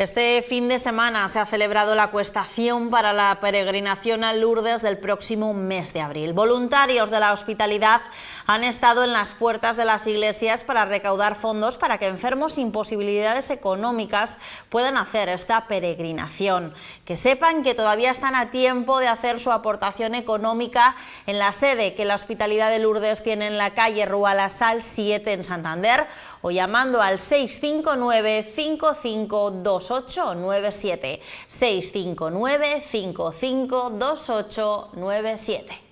Este fin de semana se ha celebrado la cuestación para la peregrinación a Lourdes del próximo mes de abril. Voluntarios de la hospitalidad han estado en las puertas de las iglesias para recaudar fondos para que enfermos sin posibilidades económicas puedan hacer esta peregrinación. Que sepan que todavía están a tiempo de hacer su aportación económica en la sede que la hospitalidad de Lourdes tiene en la calle Rua La Sal 7 en Santander o llamando al 659 552 2897 659 552897.